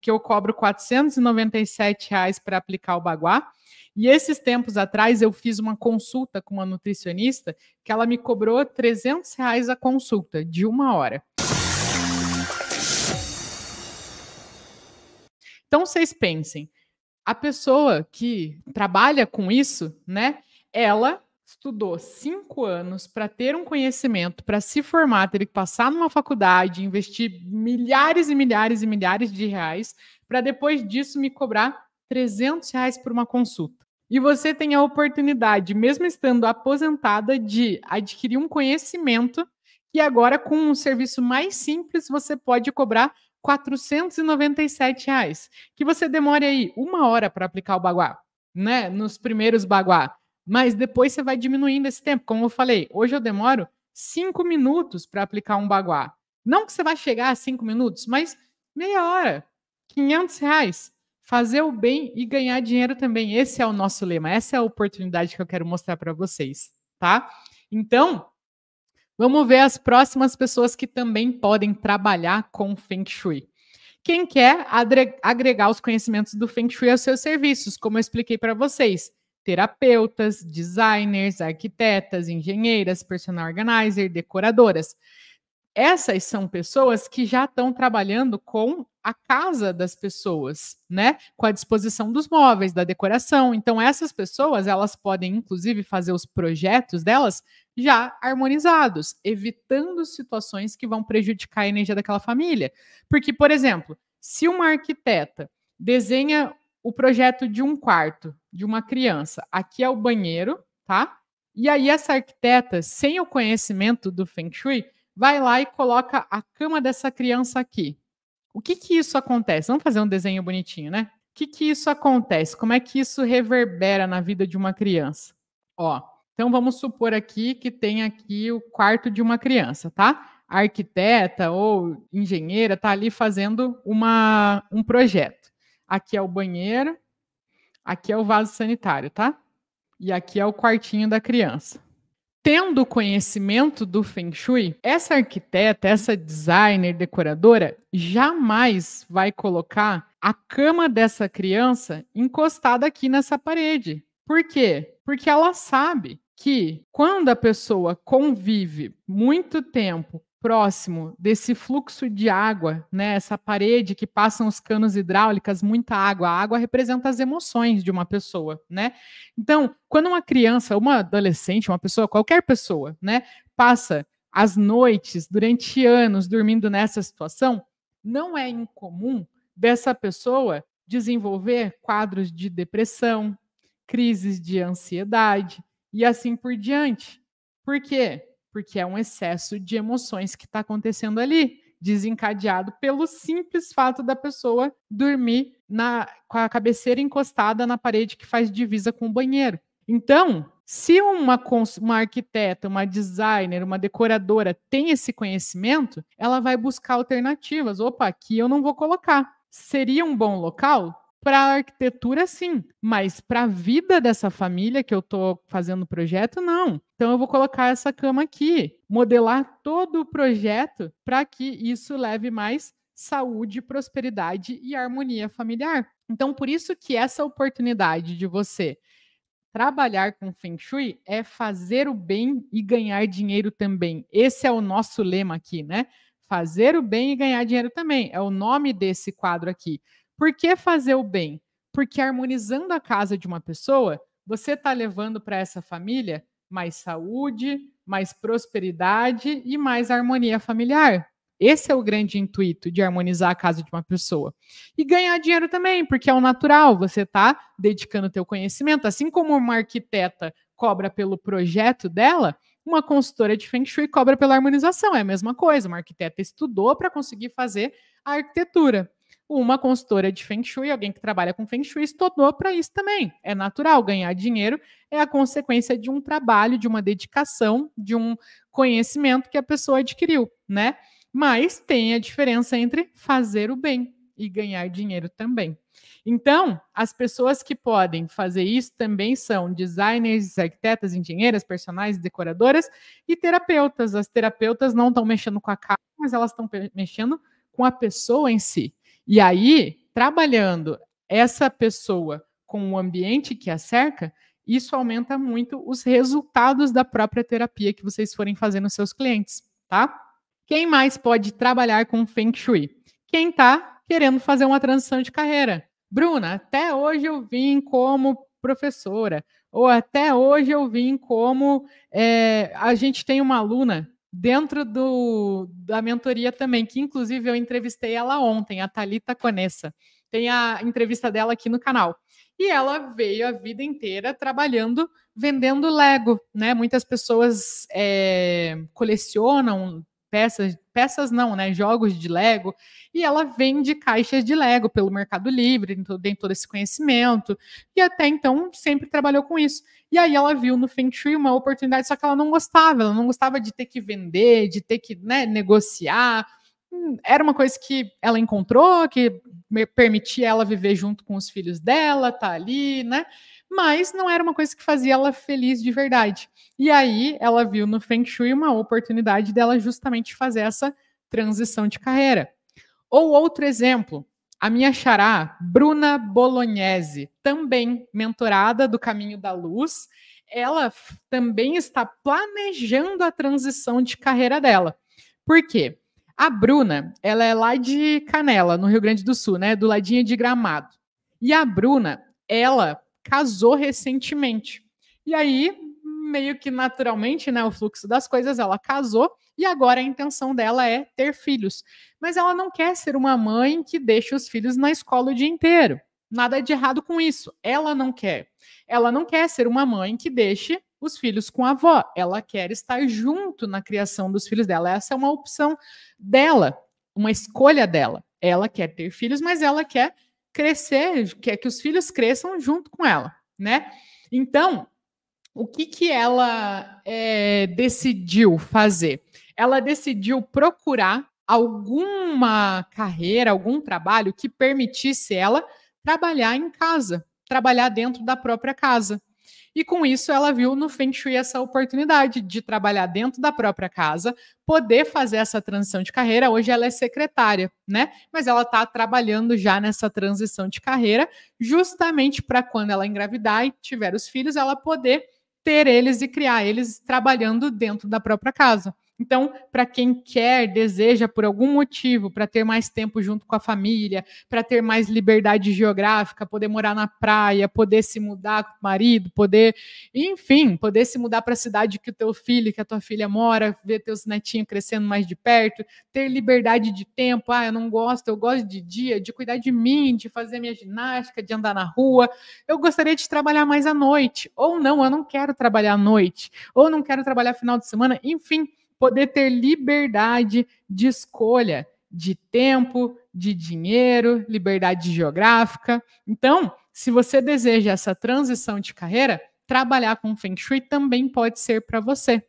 que eu cobro R$ reais para aplicar o baguá. E esses tempos atrás eu fiz uma consulta com uma nutricionista que ela me cobrou 300 reais a consulta de uma hora. Então vocês pensem, a pessoa que trabalha com isso, né? Ela estudou cinco anos para ter um conhecimento, para se formar, ter que passar numa faculdade, investir milhares e milhares e milhares de reais, para depois disso me cobrar 300 reais por uma consulta. E você tem a oportunidade, mesmo estando aposentada, de adquirir um conhecimento e agora com um serviço mais simples você pode cobrar 497 reais, que você demore aí uma hora para aplicar o baguá, né? Nos primeiros baguá, mas depois você vai diminuindo esse tempo. Como eu falei, hoje eu demoro cinco minutos para aplicar um baguá. Não que você vai chegar a cinco minutos, mas meia hora, 500 reais. Fazer o bem e ganhar dinheiro também. Esse é o nosso lema, essa é a oportunidade que eu quero mostrar para vocês, tá? Então, vamos ver as próximas pessoas que também podem trabalhar com Feng Shui. Quem quer agregar os conhecimentos do Feng Shui aos seus serviços, como eu expliquei para vocês terapeutas, designers, arquitetas, engenheiras, personal organizer, decoradoras. Essas são pessoas que já estão trabalhando com a casa das pessoas, né? Com a disposição dos móveis, da decoração. Então essas pessoas, elas podem inclusive fazer os projetos delas já harmonizados, evitando situações que vão prejudicar a energia daquela família. Porque, por exemplo, se uma arquiteta desenha o projeto de um quarto de uma criança. Aqui é o banheiro, tá? E aí essa arquiteta, sem o conhecimento do Feng Shui, vai lá e coloca a cama dessa criança aqui. O que que isso acontece? Vamos fazer um desenho bonitinho, né? O que que isso acontece? Como é que isso reverbera na vida de uma criança? Ó, então vamos supor aqui que tem aqui o quarto de uma criança, tá? A arquiteta ou engenheira tá ali fazendo uma, um projeto. Aqui é o banheiro, Aqui é o vaso sanitário, tá? E aqui é o quartinho da criança. Tendo conhecimento do Feng Shui, essa arquiteta, essa designer, decoradora, jamais vai colocar a cama dessa criança encostada aqui nessa parede. Por quê? Porque ela sabe que quando a pessoa convive muito tempo próximo desse fluxo de água, né, essa parede que passam os canos hidráulicos, muita água. A água representa as emoções de uma pessoa, né? Então, quando uma criança, uma adolescente, uma pessoa, qualquer pessoa, né, passa as noites durante anos dormindo nessa situação, não é incomum dessa pessoa desenvolver quadros de depressão, crises de ansiedade e assim por diante. Por quê? porque é um excesso de emoções que está acontecendo ali, desencadeado pelo simples fato da pessoa dormir na, com a cabeceira encostada na parede que faz divisa com o banheiro. Então, se uma, uma arquiteta, uma designer, uma decoradora tem esse conhecimento, ela vai buscar alternativas. Opa, aqui eu não vou colocar. Seria um bom local? Para a arquitetura, sim, mas para a vida dessa família que eu estou fazendo o projeto, não. Então, eu vou colocar essa cama aqui, modelar todo o projeto para que isso leve mais saúde, prosperidade e harmonia familiar. Então, por isso que essa oportunidade de você trabalhar com Feng Shui é fazer o bem e ganhar dinheiro também. Esse é o nosso lema aqui, né? Fazer o bem e ganhar dinheiro também. É o nome desse quadro aqui. Por que fazer o bem? Porque harmonizando a casa de uma pessoa, você está levando para essa família mais saúde, mais prosperidade e mais harmonia familiar. Esse é o grande intuito de harmonizar a casa de uma pessoa. E ganhar dinheiro também, porque é o natural, você está dedicando o teu conhecimento. Assim como uma arquiteta cobra pelo projeto dela, uma consultora de Feng Shui cobra pela harmonização. É a mesma coisa, uma arquiteta estudou para conseguir fazer a arquitetura uma consultora de Feng Shui, alguém que trabalha com Feng Shui, estudou para isso também. É natural, ganhar dinheiro é a consequência de um trabalho, de uma dedicação, de um conhecimento que a pessoa adquiriu, né? Mas tem a diferença entre fazer o bem e ganhar dinheiro também. Então, as pessoas que podem fazer isso também são designers, arquitetas, engenheiras, personagens, decoradoras e terapeutas. As terapeutas não estão mexendo com a cara, mas elas estão mexendo com a pessoa em si. E aí, trabalhando essa pessoa com o ambiente que a cerca, isso aumenta muito os resultados da própria terapia que vocês forem fazer nos seus clientes, tá? Quem mais pode trabalhar com Feng Shui? Quem tá querendo fazer uma transição de carreira. Bruna, até hoje eu vim como professora, ou até hoje eu vim como é, a gente tem uma aluna dentro do, da mentoria também, que inclusive eu entrevistei ela ontem, a Talita Conessa. Tem a entrevista dela aqui no canal. E ela veio a vida inteira trabalhando vendendo Lego, né? Muitas pessoas é, colecionam peças peças não, né? Jogos de Lego. E ela vende caixas de Lego pelo Mercado Livre, tem todo esse conhecimento. E até então sempre trabalhou com isso. E aí ela viu no Feng Shui uma oportunidade, só que ela não gostava, ela não gostava de ter que vender, de ter que né, negociar. Hum, era uma coisa que ela encontrou, que permitia ela viver junto com os filhos dela, tá ali, né? mas não era uma coisa que fazia ela feliz de verdade. E aí ela viu no Feng Shui uma oportunidade dela justamente fazer essa transição de carreira. Ou outro exemplo, a minha xará, Bruna Bolognese, também mentorada do Caminho da Luz, ela também está planejando a transição de carreira dela. Por quê? A Bruna, ela é lá de Canela, no Rio Grande do Sul, né? Do ladinho de Gramado. E a Bruna, ela casou recentemente. E aí, meio que naturalmente, né, o fluxo das coisas, ela casou e agora a intenção dela é ter filhos. Mas ela não quer ser uma mãe que deixa os filhos na escola o dia inteiro. Nada de errado com isso. Ela não quer. Ela não quer ser uma mãe que deixe os filhos com a avó. Ela quer estar junto na criação dos filhos dela. Essa é uma opção dela, uma escolha dela. Ela quer ter filhos, mas ela quer crescer, que, é que os filhos cresçam junto com ela, né? Então, o que, que ela é, decidiu fazer? Ela decidiu procurar alguma carreira, algum trabalho que permitisse ela trabalhar em casa, trabalhar dentro da própria casa. E com isso, ela viu no Feng Shui essa oportunidade de trabalhar dentro da própria casa, poder fazer essa transição de carreira. Hoje ela é secretária, né? Mas ela está trabalhando já nessa transição de carreira, justamente para quando ela engravidar e tiver os filhos, ela poder ter eles e criar eles trabalhando dentro da própria casa. Então, para quem quer, deseja por algum motivo, para ter mais tempo junto com a família, para ter mais liberdade geográfica, poder morar na praia, poder se mudar com o marido, poder, enfim, poder se mudar para a cidade que o teu filho, que a tua filha mora, ver teus netinhos crescendo mais de perto, ter liberdade de tempo. Ah, eu não gosto, eu gosto de dia, de cuidar de mim, de fazer minha ginástica, de andar na rua. Eu gostaria de trabalhar mais à noite, ou não, eu não quero trabalhar à noite, ou não quero trabalhar final de semana, enfim poder ter liberdade de escolha de tempo, de dinheiro, liberdade geográfica. Então, se você deseja essa transição de carreira, trabalhar com Feng Shui também pode ser para você.